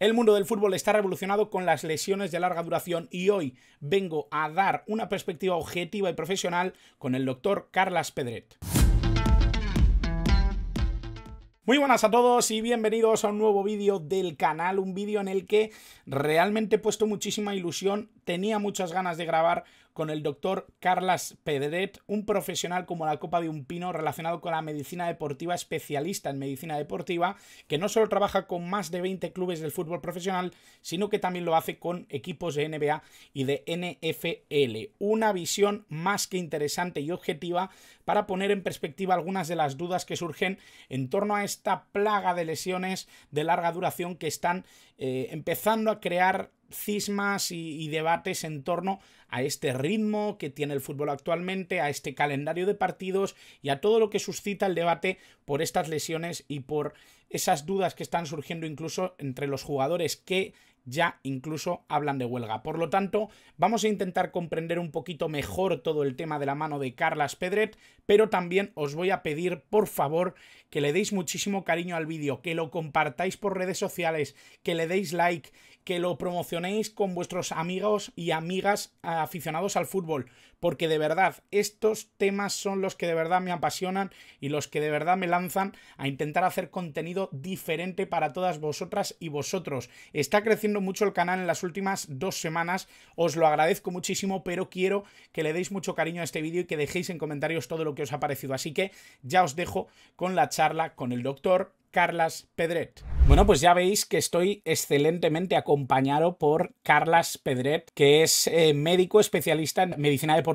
El mundo del fútbol está revolucionado con las lesiones de larga duración y hoy vengo a dar una perspectiva objetiva y profesional con el doctor Carlas Pedret. Muy buenas a todos y bienvenidos a un nuevo vídeo del canal, un vídeo en el que realmente he puesto muchísima ilusión, tenía muchas ganas de grabar con el doctor Carlas Pedret, un profesional como la copa de un pino relacionado con la medicina deportiva, especialista en medicina deportiva, que no solo trabaja con más de 20 clubes del fútbol profesional, sino que también lo hace con equipos de NBA y de NFL. Una visión más que interesante y objetiva para poner en perspectiva algunas de las dudas que surgen en torno a esta plaga de lesiones de larga duración que están eh, empezando a crear cismas y, debates en torno a este ritmo que tiene el fútbol actualmente, a este calendario de partidos y a todo lo que suscita el debate por estas lesiones y por esas dudas que están surgiendo incluso entre los jugadores que ya incluso hablan de huelga. Por lo tanto, vamos a intentar comprender un poquito mejor todo el tema de la mano de Carlas Pedret, pero también os voy a pedir, por favor, que le deis muchísimo cariño al vídeo, que lo compartáis por redes sociales, que le deis like, que lo promocionéis con vuestros amigos y amigas eh, aficionados al fútbol, porque de verdad estos temas son los que de verdad me apasionan y los que de verdad me lanzan a intentar hacer contenido diferente para todas vosotras y vosotros. Está creciendo mucho el canal en las últimas dos semanas, os lo agradezco muchísimo, pero quiero que le deis mucho cariño a este vídeo y que dejéis en comentarios todo lo que os ha parecido. Así que ya os dejo con la charla con el doctor Carlas Pedret. Bueno, pues ya veis que estoy excelentemente acompañado por Carlas Pedret, que es eh, médico especialista en medicina deportiva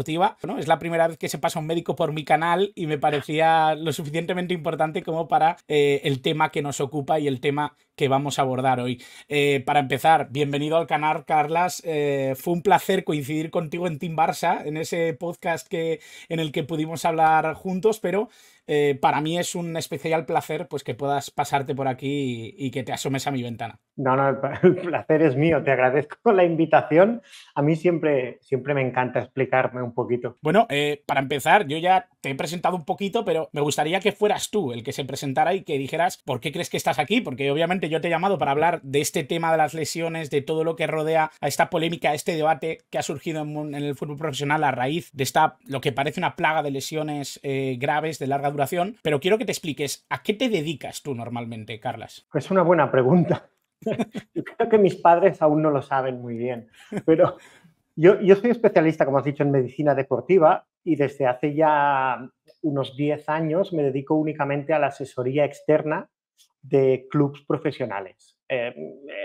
es la primera vez que se pasa un médico por mi canal y me parecía lo suficientemente importante como para eh, el tema que nos ocupa y el tema que vamos a abordar hoy. Eh, para empezar, bienvenido al canal, Carlas. Eh, fue un placer coincidir contigo en Team Barça, en ese podcast que, en el que pudimos hablar juntos, pero eh, para mí es un especial placer pues que puedas pasarte por aquí y, que te asomes a mi ventana. No, no, el placer es mío, te agradezco la invitación. A mí siempre, siempre me encanta explicarme un poquito. Bueno, eh, para empezar, yo ya te he presentado un poquito, pero me gustaría que fueras tú el que se presentara y que dijeras por qué crees que estás aquí, porque obviamente yo te he llamado para hablar de este tema de las lesiones, de todo lo que rodea a esta polémica, a este debate que ha surgido en, el fútbol profesional a raíz de esta, lo que parece una plaga de lesiones eh, graves de larga duración, pero quiero que te expliques a qué te dedicas tú normalmente, Carlas. Es una buena pregunta. Yo creo que mis padres aún no lo saben muy bien, pero yo, yo, soy especialista, como has dicho, en medicina deportiva y desde hace ya unos 10 años me dedico únicamente a la asesoría externa de clubes profesionales. Em,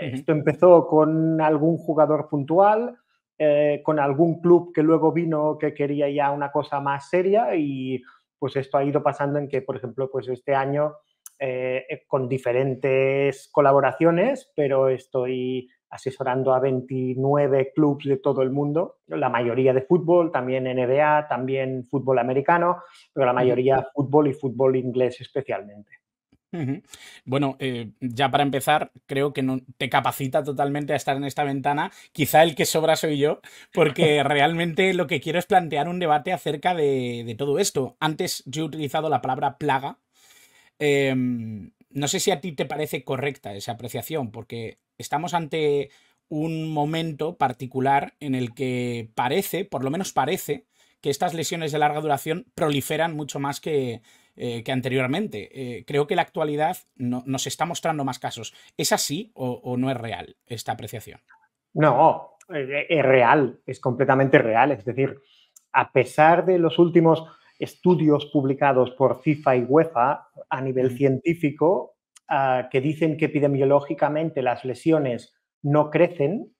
esto empezó con algún jugador puntual, eh, con algún club que luego vino que quería ya una cosa más seria y pues esto ha ido pasando en que, por ejemplo, pues este año eh, eh, con diferentes colaboraciones, pero estoy asesorando a 29 clubes de todo el mundo, la mayoría de fútbol, también NBA, también fútbol americano, pero la mayoría fútbol y fútbol inglés especialmente. Bueno, eh, ya para empezar, creo que no, te capacita totalmente a estar en esta ventana. Quizá el que sobra soy yo, porque realmente lo que quiero es plantear un debate acerca de, todo esto. Antes yo he utilizado la palabra plaga. Em, no sé si a ti te parece correcta esa apreciación, porque estamos ante un momento particular en el que parece, por lo menos parece, que estas lesiones de larga duración proliferan mucho más que, eh, anteriormente. Eh, creo que la actualidad nos está mostrando más casos. ¿Es así o, o no es real esta apreciación? No, eh, es real, es completamente real. Es decir, a pesar de los últimos estudios publicados por FIFA y UEFA a nivel científico, que dicen que epidemiológicamente las lesiones no crecen,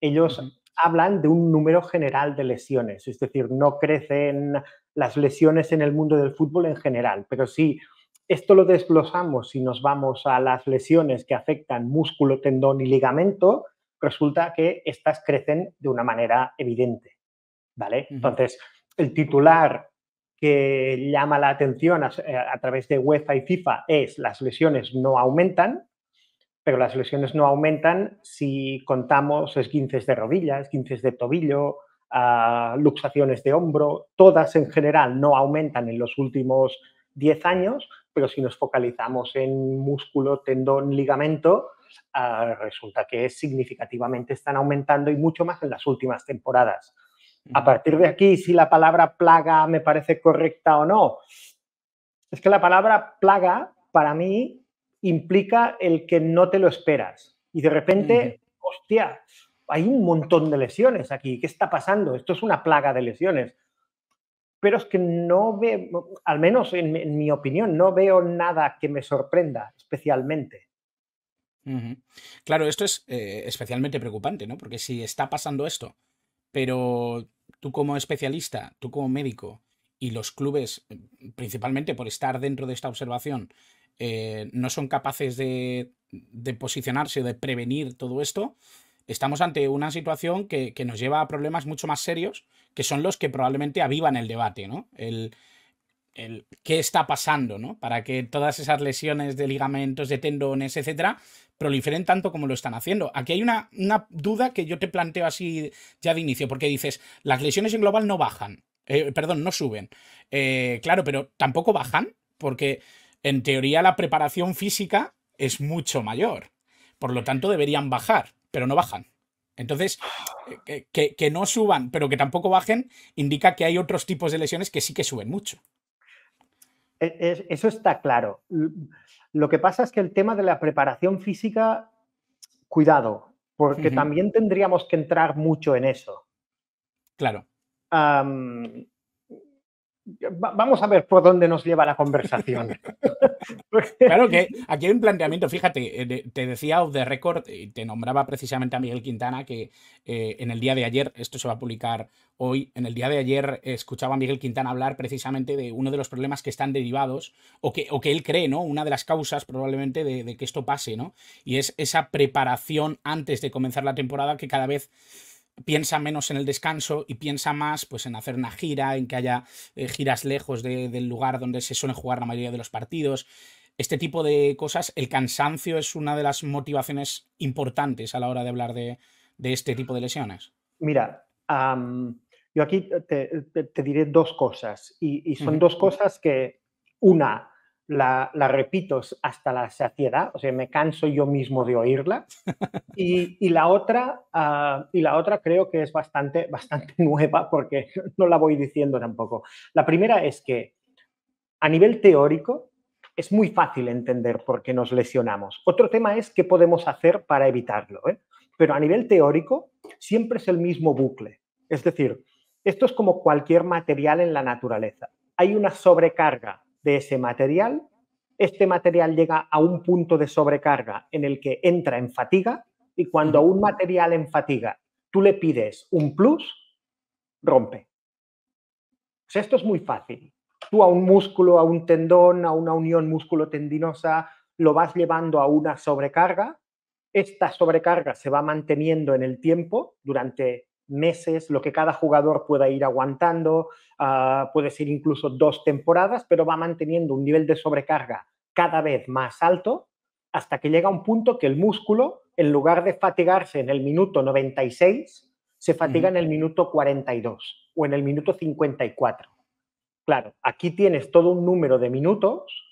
ellos hablan de un número general de lesiones, es decir, no crecen las lesiones en el mundo del fútbol en general, pero si esto lo desglosamos y nos vamos a las lesiones que afectan músculo, tendón y ligamento, resulta que estas crecen de una manera evidente, ¿vale? Entonces, el titular que llama la atención eh, a, través de UEFA y FIFA es las lesiones no aumentan, pero las lesiones no aumentan si contamos esguinces de rodillas, esguinces de tobillo, ah, luxaciones de hombro, todas en general no aumentan en los últimos 10 años, pero si nos focalizamos en músculo, tendón, ligamento, ah, resulta que significativamente están aumentando y mucho más en las últimas temporadas. A partir de aquí, si la palabra plaga me parece correcta o no. Es que la palabra plaga, para mí, implica el que no te lo esperas. Y de repente, hostia, hay un montón de lesiones aquí. ¿Qué está pasando? Esto es una plaga de lesiones. Pero es que no veo, al menos en, mi opinión, no veo nada que me sorprenda especialmente. Claro, esto es eh, especialmente preocupante, ¿no? Porque si está pasando esto pero tú como especialista, tú como médico y los clubes, principalmente por estar dentro de esta observación, eh, no son capaces de, posicionarse posicionarse, de prevenir todo esto, estamos ante una situación que, que, nos lleva a problemas mucho más serios, que son los que probablemente avivan el debate, ¿no? El, el qué está pasando, ¿no? Para que todas esas lesiones de ligamentos, de tendones, etcétera, proliferen tanto como lo están haciendo. Aquí hay una, duda que yo te planteo así ya de inicio, porque dices, las lesiones en global no bajan, eh, perdón, no suben. Eh, claro, pero tampoco bajan, porque en teoría la preparación física es mucho mayor. Por lo tanto, deberían bajar, pero no bajan. Entonces, eh, que, no suban, pero que tampoco bajen, indica que hay otros tipos de lesiones que sí que suben mucho. E, eso está claro. Lo que pasa es que el tema de la preparación física, cuidado, porque también tendríamos que entrar mucho en eso. Claro. Vamos a ver por dónde nos lleva la conversación. claro que aquí hay un planteamiento, fíjate, eh, te decía off the record, eh, te nombraba precisamente a Miguel Quintana que eh, en el día de ayer, esto se va a publicar hoy, en el día de ayer escuchaba a Miguel Quintana hablar precisamente de uno de los problemas que están derivados o que, o que él cree, ¿no? Una de las causas probablemente de, de que esto pase, ¿no? Y es esa preparación antes de comenzar la temporada que cada vez piensa menos en el descanso y piensa más pues, en hacer una gira, en que haya eh, giras lejos del lugar donde se suelen jugar la mayoría de los partidos. Este tipo de cosas, el cansancio es una de las motivaciones importantes a la hora de hablar de, este tipo de lesiones. Mira, yo aquí te, diré dos cosas y, son dos cosas que una la, repito hasta la saciedad, o sea, me canso yo mismo de oírla. Y, la, otra, ah, y la otra creo que es bastante, bastante nueva porque no la voy diciendo tampoco. La primera es que a nivel teórico es muy fácil entender por qué nos lesionamos. Otro tema es qué podemos hacer para evitarlo. ¿eh? Pero a nivel teórico siempre es el mismo bucle. Es decir, esto es como cualquier material en la naturaleza. Hay una sobrecarga de ese material. Este material llega a un punto de sobrecarga en el que entra en fatiga y cuando a un material en fatiga tú le pides un plus, rompe. Pues esto es muy fácil. Tú a un músculo, a un tendón, a una unión músculo-tendinosa, lo vas llevando a una sobrecarga. Esta sobrecarga se va manteniendo en el tiempo durante meses, lo que cada jugador pueda ir aguantando, ah, puede ser incluso dos temporadas, pero va manteniendo un nivel de sobrecarga cada vez más alto hasta que llega un punto que el músculo, en lugar de fatigarse en el minuto 96, se fatiga en el minuto 42 o en el minuto 54. Claro, aquí tienes todo un número de minutos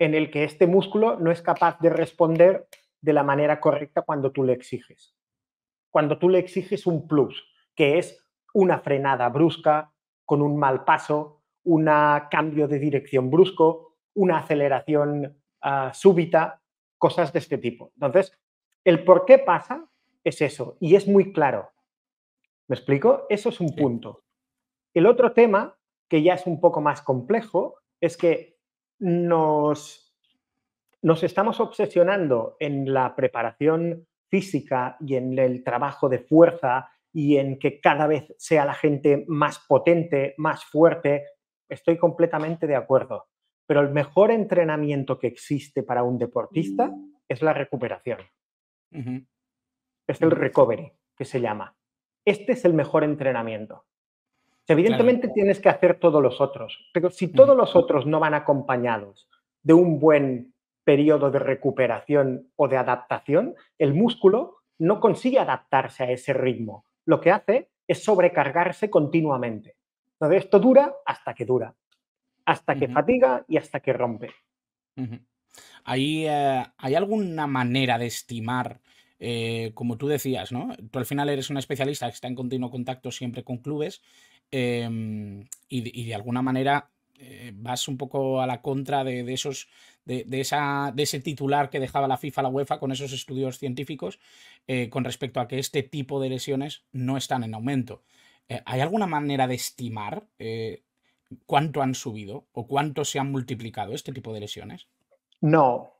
en el que este músculo no es capaz de responder de la manera correcta cuando tú le exiges cuando tú le exiges un plus, que es una frenada brusca con un mal paso, un cambio de dirección brusco, una aceleración ah, súbita, cosas de este tipo. Entonces, el por qué pasa es eso, y es muy claro. ¿Me explico? Eso es un punto. El otro tema, que ya es un poco más complejo, es que nos, nos estamos obsesionando en la preparación física y en el trabajo de fuerza y en que cada vez sea la gente más potente, más fuerte. Estoy completamente de acuerdo. Pero el mejor entrenamiento que existe para un deportista mm. es la recuperación. Es el recovery, que se llama. Este es el mejor entrenamiento. Evidentemente tienes que hacer todos los otros, pero si todos los otros no van acompañados de un buen periodo de recuperación o de adaptación, el músculo no consigue adaptarse a ese ritmo. Lo que hace es sobrecargarse continuamente. Entonces, esto dura hasta que dura, hasta que fatiga y hasta que rompe. Eh, ¿Hay, alguna manera de estimar, eh, como tú decías, ¿no? Tú al final eres una especialista que está en continuo contacto siempre con clubes em, y, de alguna manera eh, vas un poco a la contra de, esos, de, ese titular que dejaba la FIFA, la UEFA, con esos estudios científicos, eh, con respecto a que este tipo de lesiones no están en aumento. Eh, ¿Hay alguna manera de estimar cuánto han subido o cuánto se han multiplicado este tipo de lesiones? No,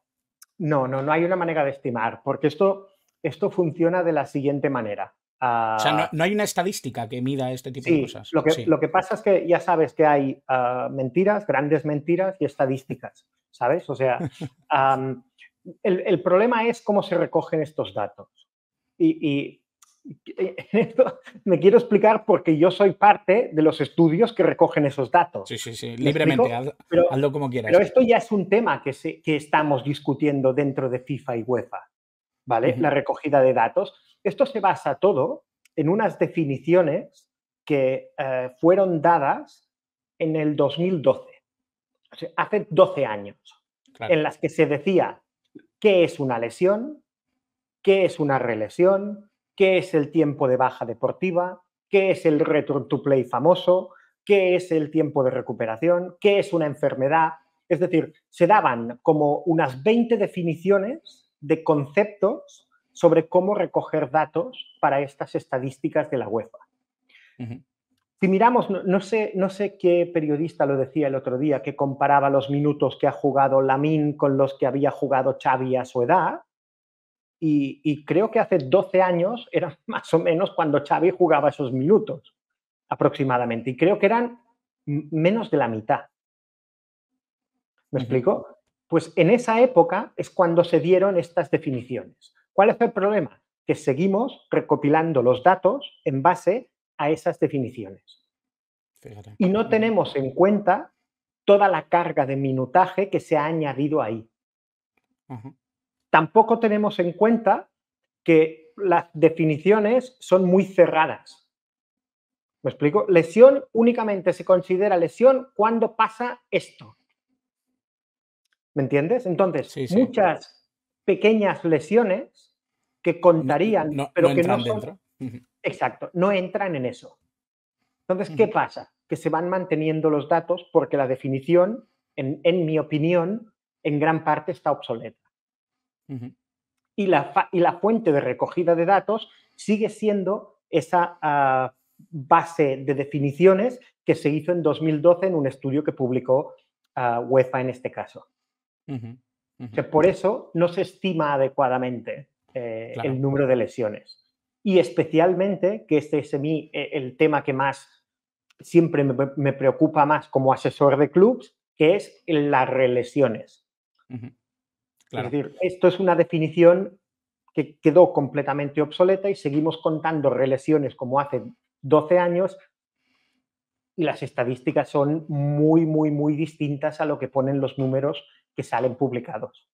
no, no, no hay una manera de estimar, porque esto, esto funciona de la siguiente manera. Ah. o sea, no, hay una estadística que mida este tipo de cosas. Lo que, lo que pasa es que ya sabes que hay ah, mentiras, grandes mentiras y estadísticas, ¿sabes? O sea, el, problema es cómo se recogen estos datos. Y, me quiero explicar porque yo soy parte de los estudios que recogen esos datos. Sí, sí, sí, libremente, hazlo como quieras. Pero esto ya es un tema que, que estamos discutiendo dentro de FIFA y UEFA, ¿vale? La recogida de datos esto se basa todo en unas definiciones que eh, fueron dadas en el 2012, hace 12 años, en las que se decía qué es una lesión, qué es una relesión, qué es el tiempo de baja deportiva, qué es el return to play famoso, qué es el tiempo de recuperación, qué es una enfermedad. Es decir, se daban como unas 20 definiciones de conceptos sobre cómo recoger datos para estas estadísticas de la UEFA. Si miramos, no, sé, no sé qué periodista lo decía el otro día, que comparaba los minutos que ha jugado Lamin con los que había jugado Xavi a su edad, y, creo que hace 12 años era más o menos cuando Xavi jugaba esos minutos aproximadamente, y creo que eran menos de la mitad. ¿Me explico? Pues en esa época es cuando se dieron estas definiciones. ¿Cuál es el problema? Que seguimos recopilando los datos en base a esas definiciones. Y no tenemos en cuenta toda la carga de minutaje que se ha añadido ahí. Tampoco tenemos en cuenta que las definiciones son muy cerradas. ¿Me explico? Lesión únicamente se considera lesión cuando pasa esto. ¿Me entiendes? Entonces, muchas pequeñas lesiones que contarían, pero que no son... Exacto, no entran en eso. Entonces, ¿qué pasa? Que se van manteniendo los datos porque la definición, en, mi opinión, en gran parte está obsoleta. y, la fuente de recogida de datos sigue siendo esa ah, base de definiciones que se hizo en 2012 en un estudio que publicó ah, UEFA en este caso. por eso no se estima adecuadamente eh, el número de lesiones. Y especialmente, que este es eh, el tema que más siempre me, preocupa más como asesor de clubs, que es las relesiones. Es decir, esto es una definición que quedó completamente obsoleta y seguimos contando relesiones como hace 12 años y las estadísticas son muy, muy, muy distintas a lo que ponen los números que salen publicados.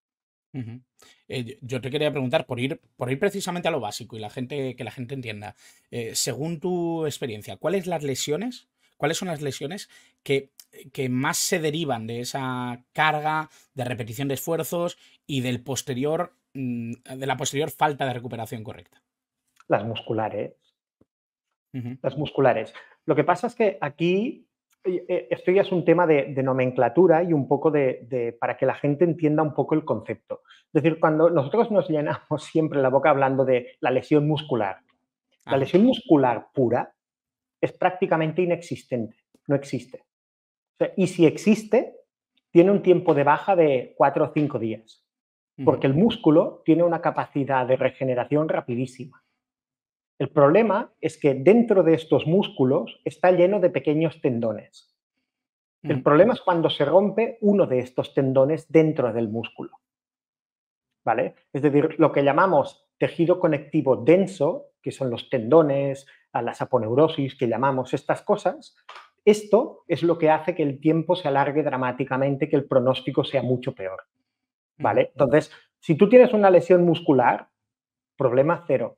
Eh, yo te quería preguntar, por ir, por ir precisamente a lo básico y la gente, que la gente entienda, eh, según tu experiencia, ¿cuáles las lesiones? ¿Cuáles son las lesiones que, que, más se derivan de esa carga de repetición de esfuerzos y del posterior, mm, de la posterior falta de recuperación correcta? Las musculares. Las musculares. Lo que pasa es que aquí eh, esto ya es un tema de, nomenclatura y un poco de, para que la gente entienda un poco el concepto. Es decir, cuando nosotros nos llenamos siempre la boca hablando de la lesión muscular, la ah. lesión muscular pura es prácticamente inexistente, no existe. y si existe, tiene un tiempo de baja de cuatro o cinco días, porque el músculo tiene una capacidad de regeneración rapidísima. El problema es que dentro de estos músculos está lleno de pequeños tendones. El mm. problema es cuando se rompe uno de estos tendones dentro del músculo. ¿Vale? Es decir, lo que llamamos tejido conectivo denso, que son los tendones, las aponeurosis, que llamamos estas cosas, esto es lo que hace que el tiempo se alargue dramáticamente, que el pronóstico sea mucho peor. ¿Vale? Mm. Entonces, si tú tienes una lesión muscular, problema cero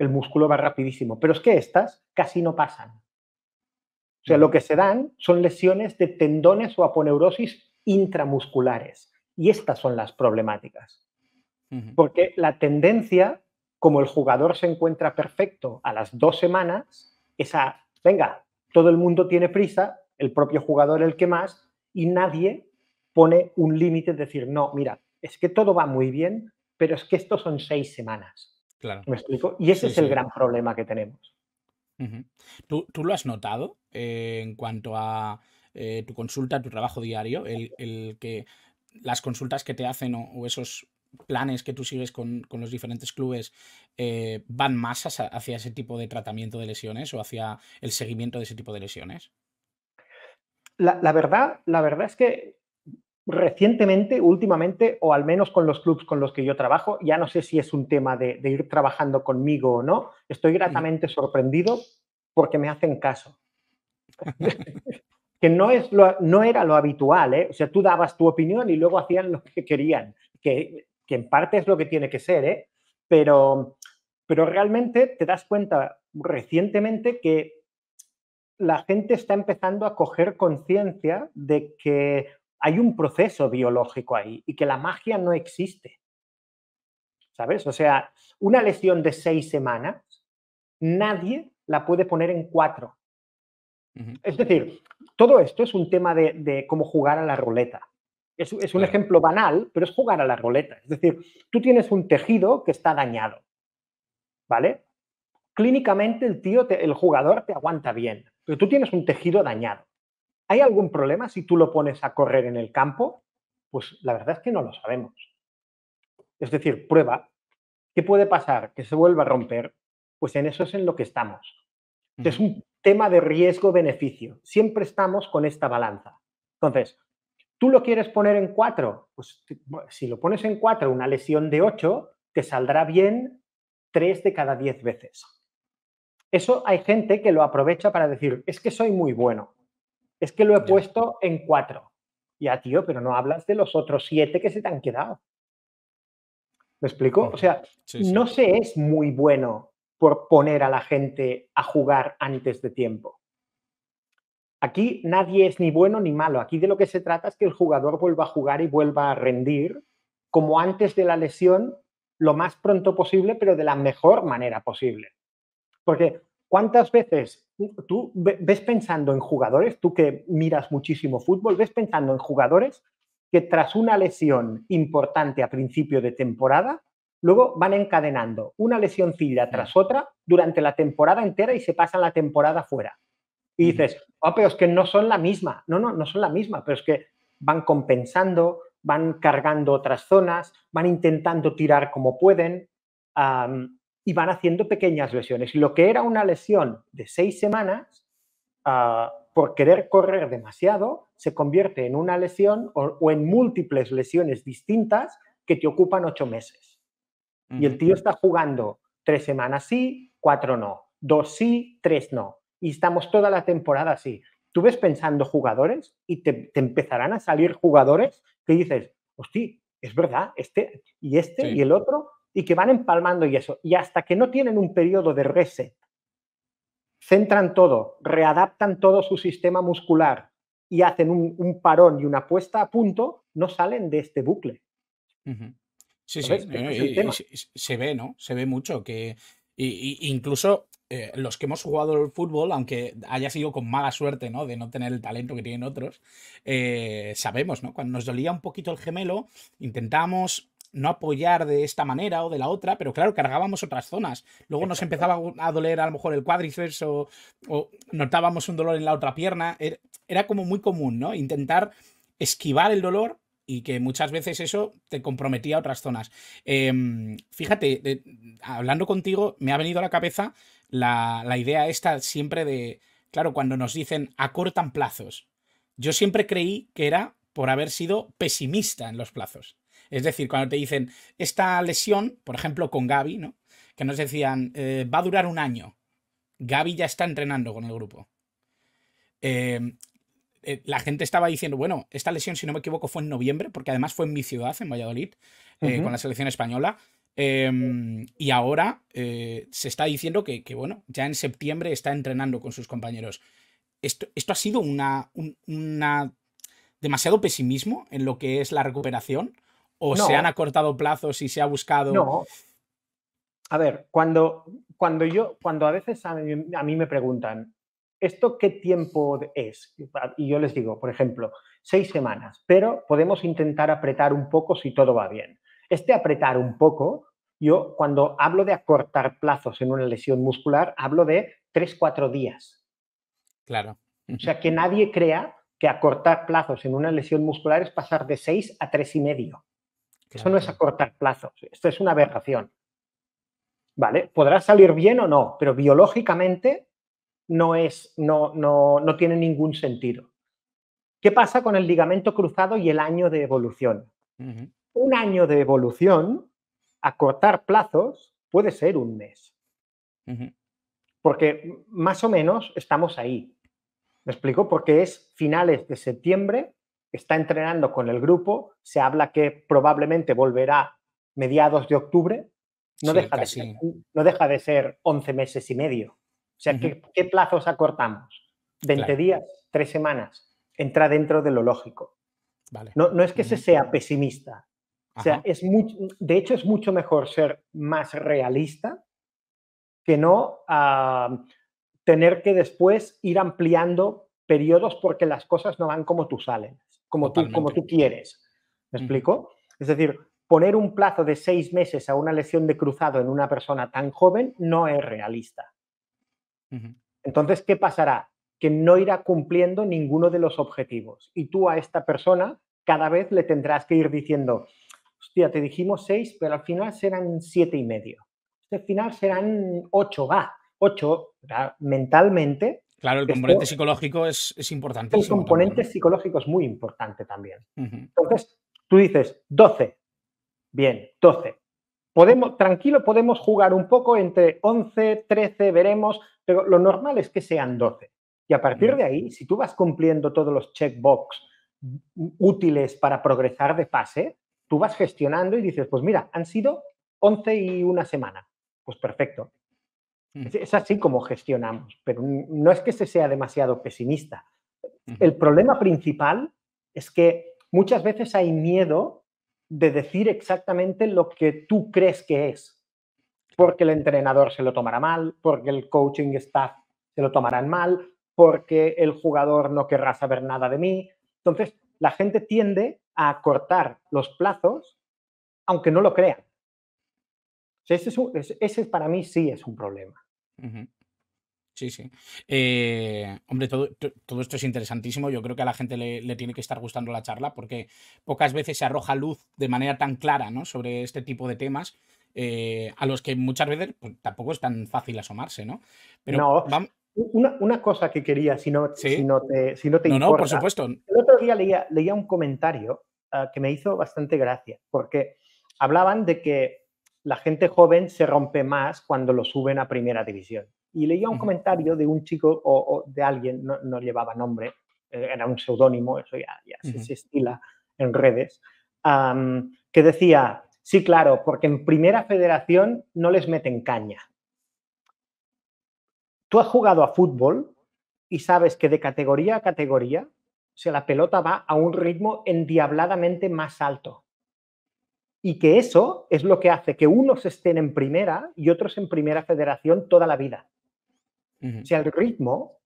el músculo va rapidísimo. Pero es que estas casi no pasan. O sea, lo que se dan son lesiones de tendones o aponeurosis intramusculares. Y estas son las problemáticas. Porque la tendencia, como el jugador se encuentra perfecto a las dos semanas, es a, venga, todo el mundo tiene prisa, el propio jugador el que más, y nadie pone un límite, de decir, no, mira, es que todo va muy bien, pero es que estos son seis semanas. ¿Me explico? Y ese es el gran problema que tenemos. ¿Tú, lo has notado eh, en cuanto a eh, tu consulta, tu trabajo diario, el, que las consultas que te hacen o, esos planes que tú sigues con, los diferentes clubes eh, van más hacia, ese tipo de tratamiento de lesiones o hacia el seguimiento de ese tipo de lesiones? la, verdad, la verdad es que recientemente, últimamente, o al menos con los clubs con los que yo trabajo, ya no sé si es un tema de, ir trabajando conmigo o no, estoy gratamente sorprendido porque me hacen caso. que no, es lo, no era lo habitual, ¿eh? O sea, tú dabas tu opinión y luego hacían lo que querían, que, en parte es lo que tiene que ser, ¿eh? Pero, pero realmente te das cuenta recientemente que la gente está empezando a coger conciencia de que hay un proceso biológico ahí y que la magia no existe. ¿Sabes? O sea, una lesión de seis semanas, nadie la puede poner en cuatro. Es decir, todo esto es un tema de, cómo jugar a la ruleta. Es, un ejemplo banal, pero es jugar a la ruleta. Es decir, tú tienes un tejido que está dañado. ¿Vale? Clínicamente el tío, el jugador te aguanta bien, pero tú tienes un tejido dañado. ¿Hay algún problema si tú lo pones a correr en el campo? Pues la verdad es que no lo sabemos. Es decir, prueba. ¿Qué puede pasar? ¿Que se vuelva a romper? Pues en eso es en lo que estamos. Es un tema de riesgo-beneficio. Siempre estamos con esta balanza. Entonces, ¿tú lo quieres poner en cuatro? Pues si lo pones en cuatro, una lesión de ocho, te saldrá bien tres de cada diez veces. Eso hay gente que lo aprovecha para decir, es que soy muy bueno es que lo he puesto en cuatro. Ya, tío, pero no hablas de los otros siete que se te han quedado. ¿Me explico? O sea, no se es muy bueno por poner a la gente a jugar antes de tiempo. Aquí nadie es ni bueno ni malo. Aquí de lo que se trata es que el jugador vuelva a jugar y vuelva a rendir como antes de la lesión, lo más pronto posible, pero de la mejor manera posible. Porque ¿Cuántas veces tú ves pensando en jugadores, tú que miras muchísimo fútbol, ves pensando en jugadores que tras una lesión importante a principio de temporada, luego van encadenando una lesioncilla tras otra durante la temporada entera y se pasan la temporada fuera? Y dices, oh, pero es que no son la misma. No, no, no son la misma, pero es que van compensando, van cargando otras zonas, van intentando tirar como pueden y van haciendo pequeñas lesiones. Lo que era una lesión de seis semanas, ah, por querer correr demasiado, se convierte en una lesión o, en múltiples lesiones distintas que te ocupan ocho meses. Y el tío está jugando tres semanas sí, cuatro no, dos sí, tres no. Y estamos toda la temporada así. Tú ves pensando jugadores y te, empezarán a salir jugadores que dices, hostia, es verdad, este y este y el otro, y que van empalmando y eso. Y hasta que no tienen un periodo de reset, centran todo, readaptan todo su sistema muscular y hacen un, parón y una puesta a punto, no salen de este bucle. Sí, sí, eh, se ve, ¿no? Se ve mucho que incluso eh, los que hemos jugado el fútbol, aunque haya sido con mala suerte, ¿no? De no tener el talento que tienen otros, eh, sabemos, ¿no? Cuando nos dolía un poquito el gemelo, intentamos no apoyar de esta manera o de la otra, pero claro, cargábamos otras zonas. Luego nos empezaba a doler a lo mejor el cuádriceps o, notábamos un dolor en la otra pierna. Er, era como muy común, ¿no? Intentar esquivar el dolor y que muchas veces eso te comprometía a otras zonas. Em, fíjate, hablando contigo, me ha venido a la cabeza la, la idea esta siempre de, claro, cuando nos dicen acortan plazos. Yo siempre creí que era por haber sido pesimista en los plazos. Es decir, cuando te dicen esta lesión, por ejemplo, con Gaby, ¿no? Que nos decían, eh, va a durar un año. Gaby ya está entrenando con el grupo. Em, eh, la gente estaba diciendo, bueno, esta lesión, si no me equivoco, fue en noviembre, porque además fue en mi ciudad, en Valladolid, eh, con la selección española. Em, y ahora se está diciendo que, bueno, ya en septiembre está entrenando con sus compañeros. Esto, esto ha sido una, una demasiado pesimismo en lo que es la recuperación ¿O se han acortado plazos y se ha buscado.? No. A ver, cuando, cuando yo, cuando a veces a mí, a mí me preguntan, ¿esto qué tiempo es? Y yo les digo, por ejemplo, seis semanas, pero podemos intentar apretar un poco si todo va bien. Este apretar un poco, yo cuando hablo de acortar plazos en una lesión muscular, hablo de tres, cuatro días. Claro. O sea, que nadie crea que acortar plazos en una lesión muscular es pasar de seis a tres y medio. Eso no es acortar plazos, esto es una aberración. ¿Vale? Podrá salir bien o no, pero biológicamente no, es, no, tiene ningún sentido. ¿Qué pasa con el ligamento cruzado y el año de evolución? Un año de evolución, acortar plazos, puede ser un mes. Porque más o menos estamos ahí. ¿Me explico? Porque es finales de septiembre está entrenando con el grupo, se habla que probablemente volverá mediados de octubre, no, deja, de ser, no 11 meses y medio. O sea, ¿qué, plazos acortamos? ¿20 días? ¿Tres semanas? Entra dentro de lo lógico. No, es que se sea pesimista. O sea, es mucho, de hecho es mucho mejor ser más realista que no tener que después ir ampliando periodos porque las cosas no van como tú salen como, tú, como tú quieres. ¿Me explico? Es decir, poner un plazo de seis meses a una lesión de cruzado en una persona tan joven no es realista. Entonces, ¿qué pasará? Que no irá cumpliendo ninguno de los objetivos. Y tú a esta persona cada vez le tendrás que ir diciendo, hostia, te dijimos seis, pero al final serán siete y medio. Al este final serán ocho, va. Ocho, mentalmente Claro, el componente psicológico es, es importante. El componente psicológico es muy importante también. Entonces, tú dices 12. Bien, 12. Podemos, tranquilo, podemos jugar un poco entre 11, 13, veremos, pero lo normal es que sean 12. Y a partir de ahí, si tú vas cumpliendo todos los checkbox útiles para progresar de fase, tú vas gestionando y dices, pues mira, han sido 11 y una semana. Pues perfecto. Es así como gestionamos, pero no es que se sea demasiado pesimista. El problema principal es que muchas veces hay miedo de decir exactamente lo que tú crees que es, porque el entrenador se lo tomará mal, porque el coaching staff se lo tomarán mal, porque el jugador no querrá saber nada de mí. Entonces, la gente tiende a cortar los plazos, aunque no lo crea ese, para mí sí es un problema. Sí, sí. Eh, hombre, todo, todo, esto es interesantísimo. Yo creo que a la gente le, tiene que estar gustando la charla porque pocas veces se arroja luz de manera tan clara ¿no? sobre este tipo de temas eh, a los que muchas veces pues, tampoco es tan fácil asomarse, ¿no? Pero una, cosa que quería, si no, si no te, si no por supuesto. El otro día leía, un comentario ah, que me hizo bastante gracia porque hablaban de que la gente joven se rompe más cuando lo suben a primera división. Y leía un comentario de un chico o, de alguien, no, llevaba nombre, eh, era un seudónimo, eso ya, se, estila en redes, que decía, sí, claro, porque en primera federación no les meten caña. Tú has jugado a fútbol y sabes que de categoría a categoría, o la pelota va a un ritmo endiabladamente más alto y que eso es lo que hace que unos estén en primera y otros en primera federación toda la vida. O sea, el ritmo,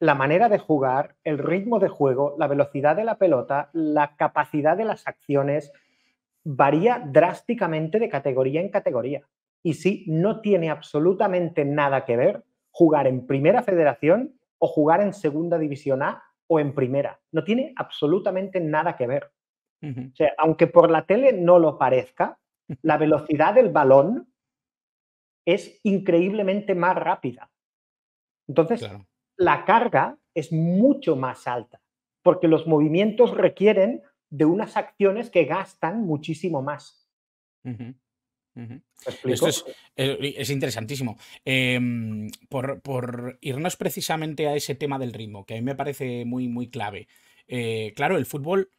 la manera de jugar, el ritmo de juego, la velocidad de la pelota, la capacidad de las acciones varía drásticamente de categoría en categoría. Y sí, no tiene absolutamente nada que ver jugar en primera federación o jugar en segunda división A o en primera. No tiene absolutamente nada que ver aunque por la tele no lo parezca, la velocidad del balón es increíblemente más rápida. Entonces, la carga es mucho más alta, porque los movimientos requieren de unas acciones que gastan muchísimo más. Esto eh, es, interesantísimo. Em, por, irnos precisamente a ese tema del ritmo, que a mí me parece muy, muy clave. Eh, claro, el fútbol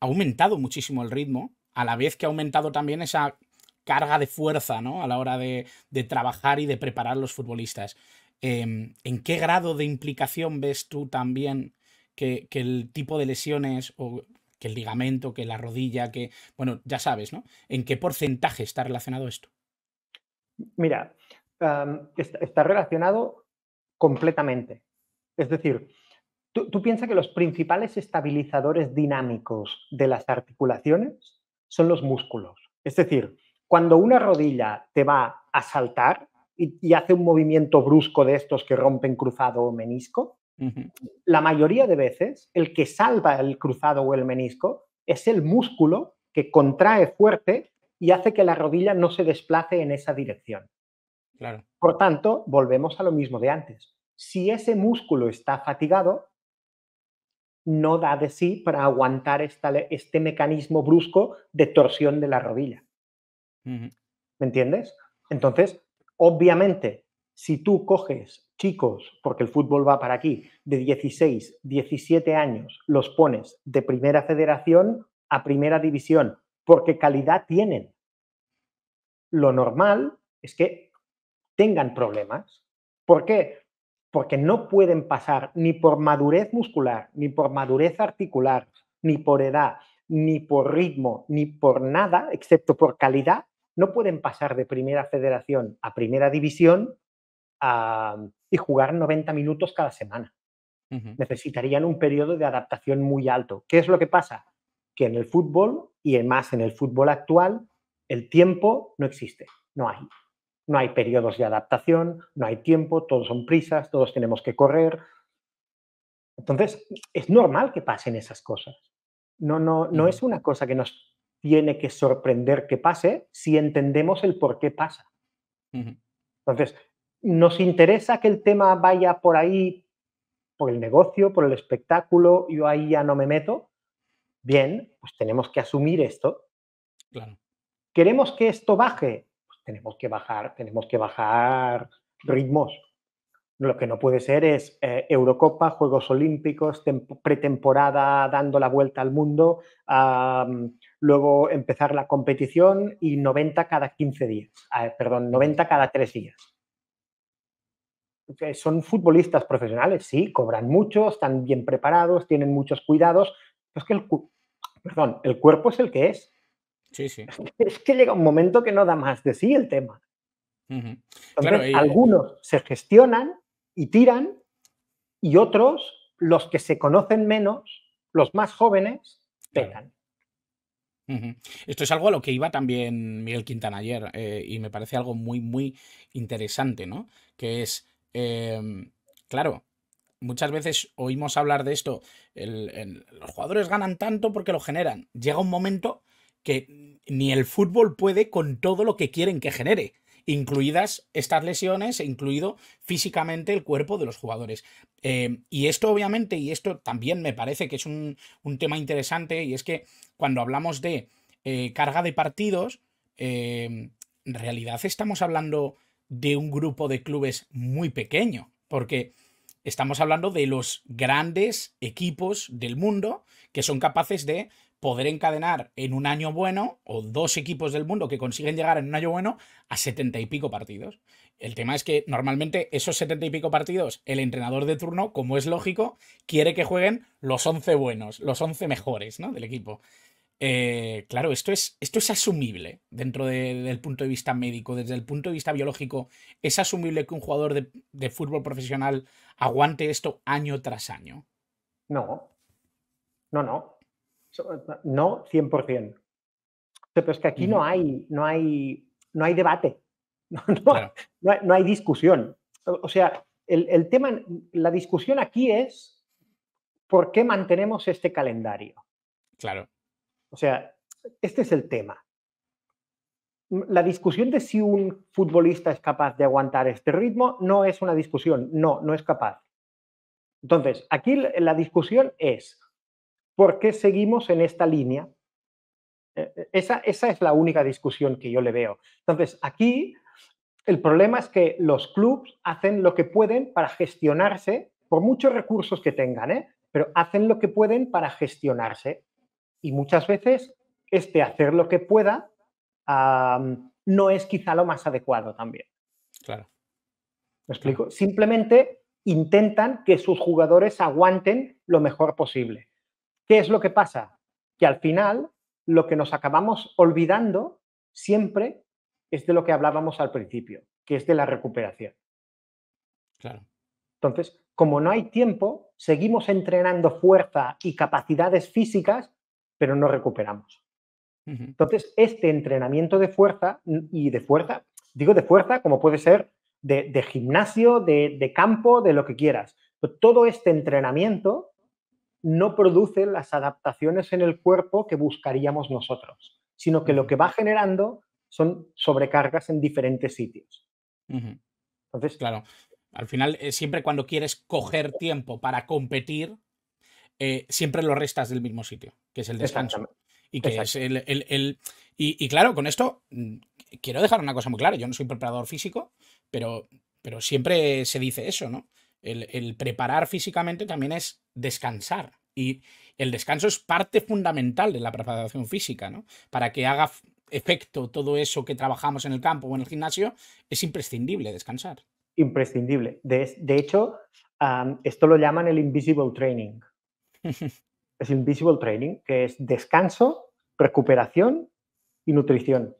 ha aumentado muchísimo el ritmo, a la vez que ha aumentado también esa carga de fuerza, ¿no? A la hora de, trabajar y de preparar los futbolistas. Em, ¿En qué grado de implicación ves tú también que, el tipo de lesiones o que el ligamento, que la rodilla, que, bueno, ya sabes, ¿no? ¿En qué porcentaje está relacionado esto? Mira, está relacionado completamente. Es decir, Tú, piensas que los principales estabilizadores dinámicos de las articulaciones son los músculos. Es decir, cuando una rodilla te va a saltar y, hace un movimiento brusco de estos que rompen cruzado o menisco, la mayoría de veces el que salva el cruzado o el menisco es el músculo que contrae fuerte y hace que la rodilla no se desplace en esa dirección. Claro. Por tanto, volvemos a lo mismo de antes. Si ese músculo está fatigado, no da de sí para aguantar este mecanismo brusco de torsión de la rodilla. ¿Me entiendes? Entonces, obviamente, si tú coges chicos, porque el fútbol va para aquí, de 16, 17 años, los pones de primera federación a primera división, porque calidad tienen. Lo normal es que tengan problemas. ¿Por qué? porque no pueden pasar ni por madurez muscular, ni por madurez articular, ni por edad, ni por ritmo, ni por nada, excepto por calidad, no pueden pasar de primera federación a primera división y jugar 90 minutos cada semana. Necesitarían un periodo de adaptación muy alto. ¿Qué es lo que pasa? Que en el fútbol, y más en el fútbol actual, el tiempo no existe, no hay no hay periodos de adaptación, no hay tiempo, todos son prisas, todos tenemos que correr. Entonces, es normal que pasen esas cosas. No, no, no es una cosa que nos tiene que sorprender que pase si entendemos el por qué pasa. Entonces, nos interesa que el tema vaya por ahí, por el negocio, por el espectáculo, yo ahí ya no me meto. Bien, pues tenemos que asumir esto. ¿Queremos que esto baje? tenemos que bajar, tenemos que bajar ritmos. Lo que no puede ser es eh, Eurocopa, Juegos Olímpicos, pretemporada dando la vuelta al mundo, luego empezar la competición y 90 cada 15 días, perdón, 90 cada 3 días. Son futbolistas profesionales, sí, cobran mucho, están bien preparados, tienen muchos cuidados, es que el, perdón, el cuerpo es el que es Es que llega un momento que no da más de sí el tema. Eh algunos se gestionan y tiran, y otros, los que se conocen menos, los más jóvenes, pegan. Esto es algo a lo que iba también Miguel Quintana ayer eh, y me parece algo muy, muy interesante, ¿no? Que es, em, claro, muchas veces oímos hablar de esto, los jugadores ganan tanto porque lo generan. Llega un momento que ni el fútbol puede con todo lo que quieren que genere, incluidas estas lesiones e incluido físicamente el cuerpo de los jugadores. Eh, y esto obviamente, y esto también me parece que es un, tema interesante, y es que cuando hablamos de eh, carga de partidos, eh, en realidad estamos hablando de un grupo de clubes muy pequeño, porque estamos hablando de los grandes equipos del mundo que son capaces de poder encadenar en un año bueno, o dos equipos del mundo que consiguen llegar en un año bueno, a setenta y pico partidos. El tema es que normalmente esos setenta y pico partidos, el entrenador de turno, como es lógico, quiere que jueguen los once buenos, los once mejores, ¿no? Del equipo. Eh, claro, esto es, esto es asumible dentro del punto de vista médico, desde el punto de vista biológico. ¿Es asumible que un jugador de, de fútbol profesional aguante esto año tras año? No, no, no. Eh, no, 100%. Pero es que aquí no, hay, no, hay, no hay debate, no, hay, discusión. O sea, el, el, tema, la discusión aquí es por qué mantenemos este calendario. Claro. O sea, este es el tema. La discusión de si un futbolista es capaz de aguantar este ritmo no es una discusión, no, no es capaz. Entonces, aquí la discusión es, ¿por qué seguimos en esta línea? E, e, esa, es la única discusión que yo le veo. Entonces, aquí el problema es que los clubes hacen lo que pueden para gestionarse, por muchos recursos que tengan, ¿eh? pero hacen lo que pueden para gestionarse. Y muchas veces este hacer lo que pueda no es quizá lo más adecuado también. Claro. ¿Me explico? Simplemente intentan que sus jugadores aguanten lo mejor posible. ¿Qué es lo que pasa? Que al final lo que nos acabamos olvidando siempre es de lo que hablábamos al principio, que es de la recuperación. Claro. Entonces, como no hay tiempo, seguimos entrenando fuerza y capacidades físicas, pero no recuperamos. Entonces, este entrenamiento de fuerza y de fuerza, digo de fuerza como puede ser de, gimnasio, de, campo, de lo que quieras, todo este entrenamiento no produce las adaptaciones en el cuerpo que buscaríamos nosotros, sino que lo que va generando son sobrecargas en diferentes sitios. Entonces, claro, al final eh, siempre cuando quieres coger tiempo para competir, eh, siempre lo restas del mismo sitio, que es el descanso. Y es claro, con esto mm, quiero dejar una cosa muy clara. Yo no soy preparador físico, pero, pero siempre se dice eso, ¿no? El, preparar físicamente también es descansar. Y el descanso es parte fundamental de la preparación física, ¿no? Para que haga efecto todo eso que trabajamos en el campo o en el gimnasio, es imprescindible descansar. Imprescindible. De, hecho, esto lo llaman el invisible training. es invisible training, que es descanso, recuperación y nutrición.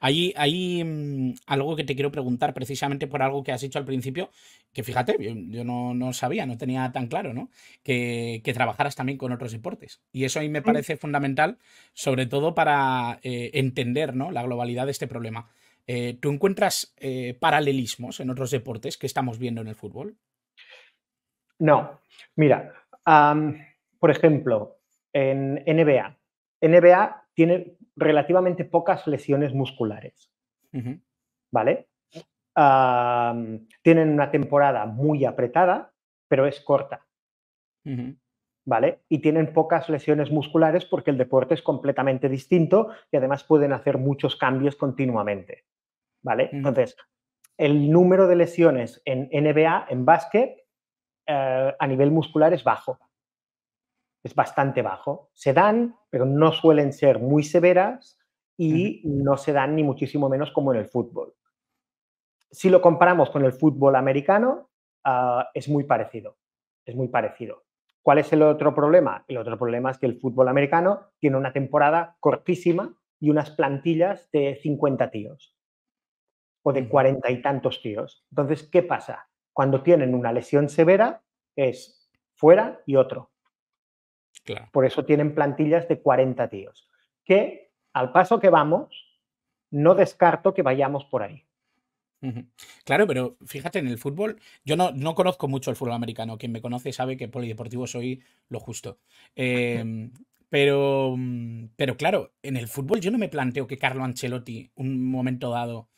Hay, hay mm, algo que te quiero preguntar precisamente por algo que has dicho al principio, que fíjate, yo, no, sabía, no tenía tan claro, ¿no? Que, trabajaras también con otros deportes. Y eso a mí me parece fundamental, sobre todo para eh, entender ¿no? la globalidad de este problema. Eh, ¿Tú encuentras eh, paralelismos en otros deportes que estamos viendo en el fútbol? No, mira, por ejemplo, en NBA. NBA tiene relativamente pocas lesiones musculares. ¿Vale? tienen una temporada muy apretada, pero es corta. ¿Vale? Y tienen pocas lesiones musculares porque el deporte es completamente distinto y además pueden hacer muchos cambios continuamente. ¿Vale? Entonces, el número de lesiones en NBA, en básquet, eh, a nivel muscular es bajo es bastante bajo. Se dan, pero no suelen ser muy severas y no se dan ni muchísimo menos como en el fútbol. Si lo comparamos con el fútbol americano, ah, es muy parecido. Es muy parecido. ¿Cuál es el otro problema? El otro problema es que el fútbol americano tiene una temporada cortísima y unas plantillas de 50 tíos o de cuarenta y tantos tíos. Entonces, ¿qué pasa? Cuando tienen una lesión severa, es fuera y otro, por eso tienen plantillas de 40 tíos. Que al paso que vamos, no descarto que vayamos por ahí. Claro, pero fíjate, en el fútbol, yo no, no, conozco mucho el fútbol americano. Quien me conoce sabe que polideportivo soy lo justo. Em, pero, pero claro, en el fútbol yo no me planteo que Carlo Ancelotti, un momento dado,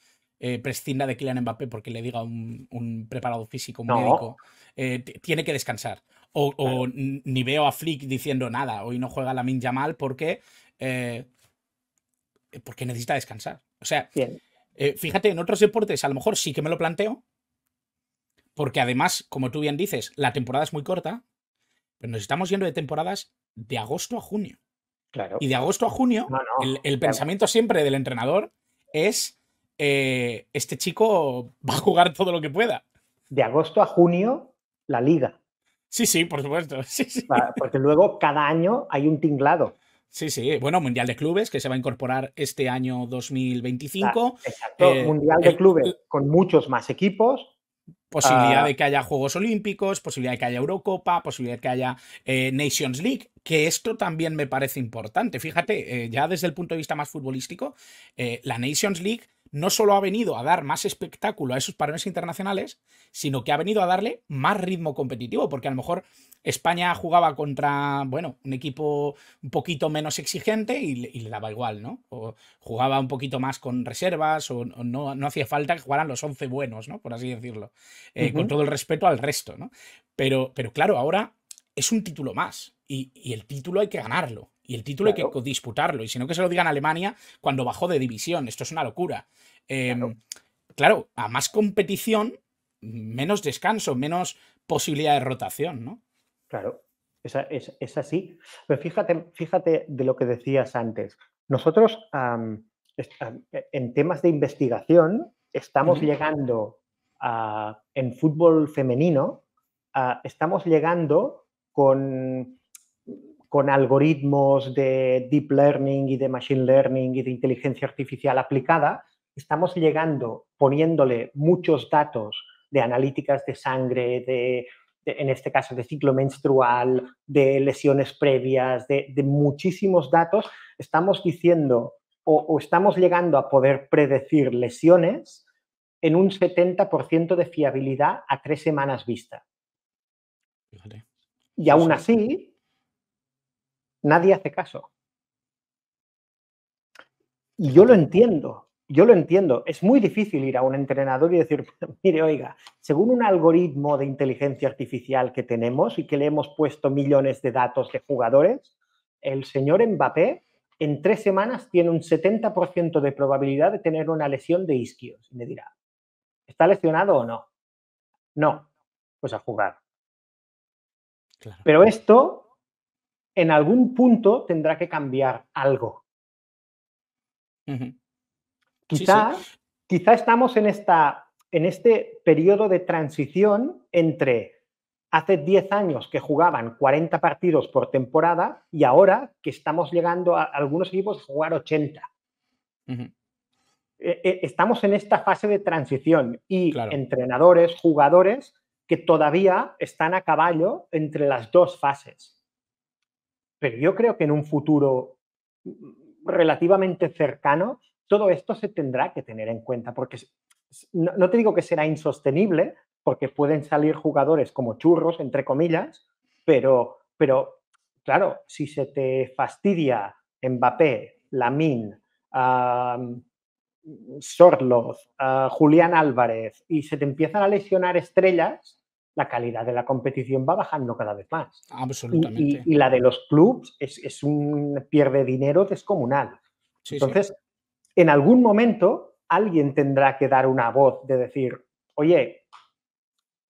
eh, prescinda de Kylian Mbappé porque le diga un, un preparado físico, un médico, eh, tiene que descansar. O, ni veo a Flick diciendo nada, hoy no juega la Minja Mal porque, eh, porque necesita descansar. O sea, eh, fíjate, en otros deportes a lo mejor sí que me lo planteo, porque además, como tú bien dices, la temporada es muy corta, pero nos estamos yendo de temporadas de agosto a junio. Claro. Y de agosto a junio, el, pensamiento siempre del entrenador es, eh, este chico va a jugar todo lo que pueda. De agosto a junio, la liga. Sí, sí, por supuesto. Sí, Porque luego cada año hay un tinglado. Sí, sí. Bueno, Mundial de Clubes, que se va a incorporar este año 2025. Ah, exacto. Eh, mundial de Clubes con muchos más equipos. Posibilidad ah. de que haya Juegos Olímpicos, posibilidad de que haya Eurocopa, posibilidad de que haya eh, Nations League, que esto también me parece importante. Fíjate, eh, ya desde el punto de vista más futbolístico, la Nations League no solo ha venido a dar más espectáculo a esos parones internacionales, sino que ha venido a darle más ritmo competitivo, porque a lo mejor España jugaba contra, bueno, un equipo un poquito menos exigente y le, daba igual, ¿no? O jugaba un poquito más con reservas o, no, hacía falta que jugaran los 11 buenos, ¿no? Por así decirlo, eh, con todo el respeto al resto, ¿no? Pero, pero claro, ahora es un título más y el título hay que ganarlo. Y el título hay que disputarlo. Y si no, que se lo digan a Alemania cuando bajó de división. Esto es una locura. Em, claro. a más competición, menos descanso, menos posibilidad de rotación, ¿no? Claro, es, así. Pero fíjate, fíjate de lo que decías antes. Nosotros, e, en temas de investigación, estamos llegando a, en fútbol femenino, estamos llegando con con algoritmos de deep learning y de machine learning y de inteligencia artificial aplicada, estamos llegando poniéndole muchos datos de analíticas de sangre, de, en este caso de ciclo menstrual, de lesiones previas, de, muchísimos datos, estamos diciendo o, estamos llegando a poder predecir lesiones en un 70% de fiabilidad a tres semanas vista. Y aún así, nadie hace caso. Y yo lo entiendo, yo lo entiendo. Es muy difícil ir a un entrenador y decir, mire, oiga, según un algoritmo de inteligencia artificial que tenemos y que le hemos puesto millones de datos de jugadores, el señor Mbappé en tres semanas tiene un 70% de probabilidad de tener una lesión de isquios. Y me dirá, ¿está lesionado o no? No, pues a jugar. Pero esto en algún punto tendrá que cambiar algo. quizá, estamos en, esta, en este periodo de transición entre hace 10 años que jugaban 40 partidos por temporada y ahora que estamos llegando a algunos equipos a jugar 80. E, e, estamos en esta fase de transición y entrenadores, jugadores que todavía están a caballo entre las dos fases. Pero yo creo que en un futuro mm, relativamente cercano, todo esto se tendrá que tener en cuenta, porque no, te digo que será insostenible, porque pueden salir jugadores como churros, entre comillas, pero, pero claro, si se te fastidia Mbappé, Lamin, uh, Julián Álvarez, y se te empiezan a lesionar estrellas, la calidad de la competición va bajando cada vez más. Absolutamente. Y, la de los clubes es, un pierde dinero descomunal. Entonces, en algún momento alguien tendrá que dar una voz de decir, oye,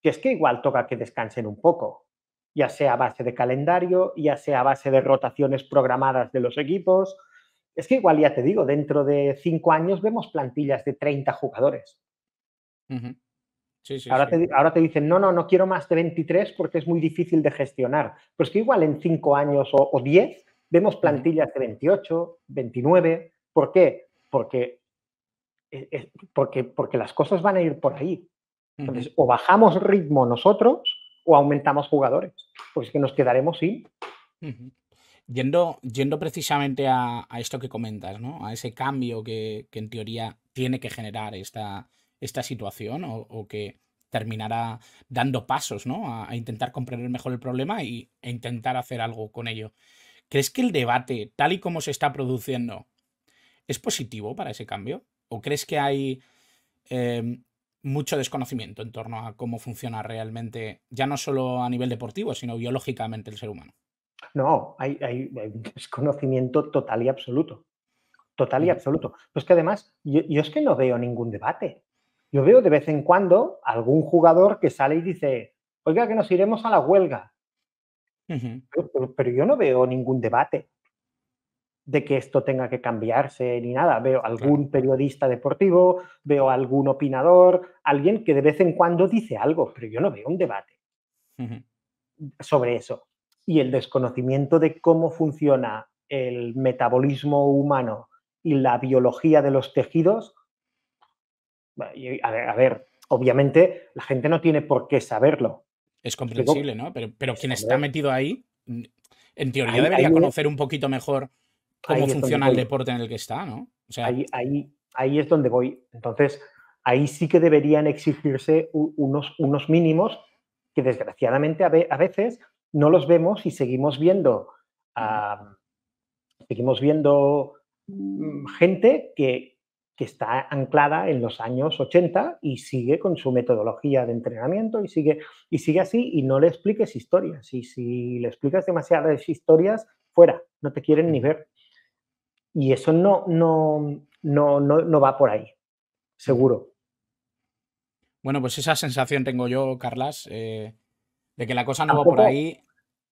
que es que igual toca que descansen un poco, ya sea a base de calendario, ya sea a base de rotaciones programadas de los equipos. Es que igual ya te digo, dentro de cinco años vemos plantillas de 30 jugadores ahora, Te, dicen, no, no, no quiero más de 23 porque es muy difícil de gestionar. Pero es que igual en 5 años o, 10 vemos plantillas de 28, 29. ¿Por qué? Porque, eh, porque, porque las cosas van a ir por ahí. Entonces, o bajamos ritmo nosotros o aumentamos jugadores. Pues es que nos quedaremos sin. Yendo, yendo precisamente a, esto que comentas, ¿no? A ese cambio que en teoría tiene que generar esta, esta situación o, que terminará dando pasos ¿no? a, intentar comprender mejor el problema y, e intentar hacer algo con ello. ¿Crees que el debate, tal y como se está produciendo, es positivo para ese cambio? ¿O crees que hay em, mucho desconocimiento en torno a cómo funciona realmente, ya no solo a nivel deportivo, sino biológicamente el ser humano? No, hay, desconocimiento total y absoluto. Total y absoluto. Pues que además, yo, yo es que no veo ningún debate yo veo de vez en cuando algún jugador que sale y dice, oiga, que nos iremos a la huelga. pero, yo no veo ningún debate de que esto tenga que cambiarse ni nada. Veo algún periodista deportivo, veo algún opinador, alguien que de vez en cuando dice algo, pero yo no veo un debate sobre eso. Y el desconocimiento de cómo funciona el metabolismo humano y la biología de los tejidos a ver, obviamente la gente no tiene por qué saberlo. Es comprensible, ¿no? Pero, pero quien está metido ahí, en teoría debería conocer un poquito mejor cómo funciona el deporte en el que está, ¿no? sea, ahí, es donde voy. Entonces, ahí sí que deberían exigirse unos, mínimos que desgraciadamente a, veces no los vemos y seguimos viendo, seguimos viendo mm, gente que, que está anclada en los años 80 y sigue con su metodología de entrenamiento y sigue, y sigue así y no le expliques historias. Y si le explicas demasiadas historias, fuera, no te quieren ni ver. Y eso no, no, no, no, va por ahí, seguro. Bueno, pues esa sensación tengo yo, Carlas, eh, de que la cosa no va por ahí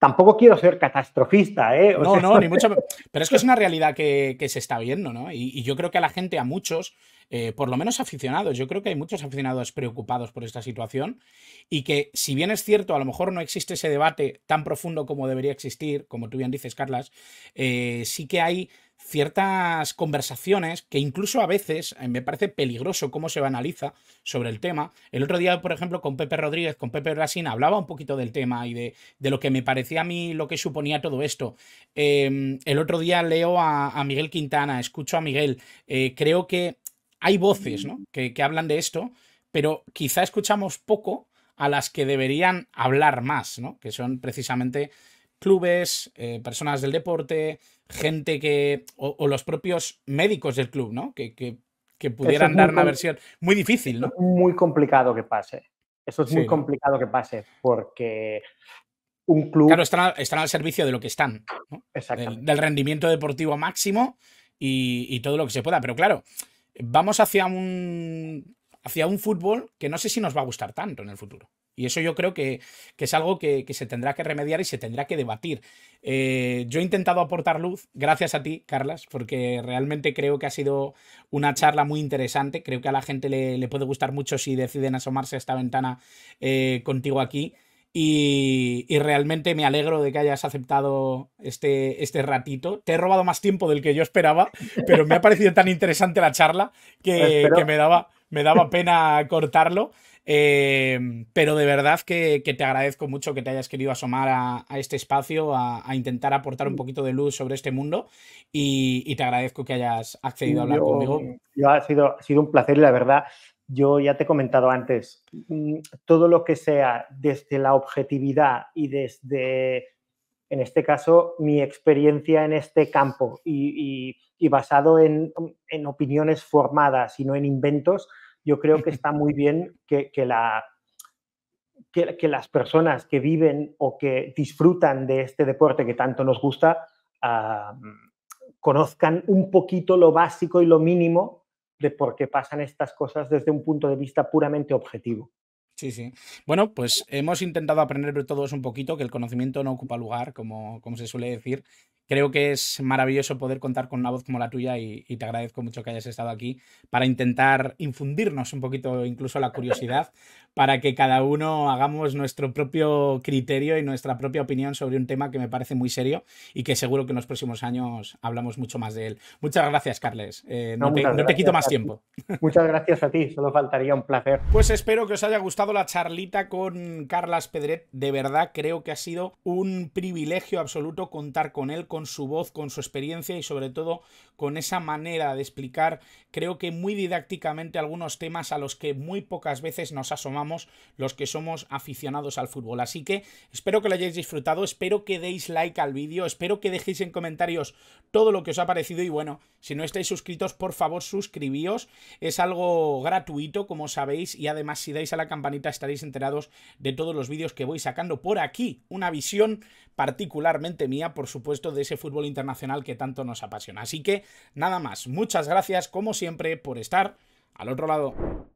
tampoco quiero ser catastrofista, ¿eh? no, no, ni mucho. Pero es que es una realidad que, se está viendo, ¿no? Y, yo creo que a la gente, a muchos, eh, por lo menos aficionados, yo creo que hay muchos aficionados preocupados por esta situación y que, si bien es cierto, a lo mejor no existe ese debate tan profundo como debería existir, como tú bien dices, Carlas, eh, sí que hay ciertas conversaciones que incluso a veces eh, me parece peligroso cómo se banaliza sobre el tema. El otro día, por ejemplo, con Pepe Rodríguez, con Pepe Brasín, hablaba un poquito del tema y de, de, lo que me parecía a mí lo que suponía todo esto. Em, el otro día leo a, Miguel Quintana, escucho a Miguel. Eh, creo que hay voces que, que hablan de esto, pero quizá escuchamos poco a las que deberían hablar más, ¿no? Que son precisamente clubes, eh, personas del deporte, gente que. O, los propios médicos del club, ¿no? Que, pudieran dar una versión. Muy difícil, ¿no? Muy complicado que pase. Eso es muy complicado que pase, porque un club. Claro, están, al servicio de lo que están, ¿no? del, del, rendimiento deportivo máximo y, y, todo lo que se pueda. Pero claro, vamos hacia un, hacia un fútbol que no sé si nos va a gustar tanto en el futuro. Y eso yo creo que, es algo que, se tendrá que remediar y se tendrá que debatir. Eh, yo he intentado aportar luz, gracias a ti, Carlas, porque realmente creo que ha sido una charla muy interesante. Creo que a la gente le, puede gustar mucho si deciden asomarse a esta ventana eh, contigo aquí. Y, realmente me alegro de que hayas aceptado este, este, ratito. Te he robado más tiempo del que yo esperaba, pero me ha parecido tan interesante la charla que, me, daba, me daba pena cortarlo. Em, pero de verdad que, te agradezco mucho que te hayas querido asomar a, este espacio, a, intentar aportar un poquito de luz sobre este mundo y, te agradezco que hayas accedido a hablar conmigo. ha, sido, ha sido un placer y la verdad, yo ya te he comentado antes, mm, todo lo que sea desde la objetividad y desde, en este caso, mi experiencia en este campo y, basado en opiniones formadas y no en inventos, yo creo que está muy bien que, la, que, las personas que viven o que disfrutan de este deporte que tanto nos gusta ah, conozcan un poquito lo básico y lo mínimo de por qué pasan estas cosas desde un punto de vista puramente objetivo. Sí, sí. Bueno, pues hemos intentado aprender todos un poquito, que el conocimiento no ocupa lugar, como, como se suele decir, creo que es maravilloso poder contar con una voz como la tuya y, te agradezco mucho que hayas estado aquí para intentar infundirnos un poquito incluso la curiosidad para que cada uno hagamos nuestro propio criterio y nuestra propia opinión sobre un tema que me parece muy serio y que seguro que en los próximos años hablamos mucho más de él. Muchas gracias, Carles. Eh, no, te, no te quito más tiempo. Muchas gracias a ti, solo faltaría un placer. Pues espero que os haya gustado la charlita con Carlas Pedret. De verdad creo que ha sido un privilegio absoluto contar con él con su voz, con su experiencia y sobre todo con esa manera de explicar, creo que muy didácticamente algunos temas a los que muy pocas veces nos asomamos los que somos aficionados al fútbol. Así que espero que lo hayáis disfrutado, espero que deis like al vídeo, espero que dejéis en comentarios todo lo que os ha parecido y bueno, si no estáis suscritos, por favor suscribíos, es algo gratuito como sabéis y además si dais a la campanita estaréis enterados de todos los vídeos que voy sacando por aquí, una visión particularmente mía, por supuesto, de ese fútbol internacional que tanto nos apasiona. Así que nada más, muchas gracias como siempre por estar al otro lado.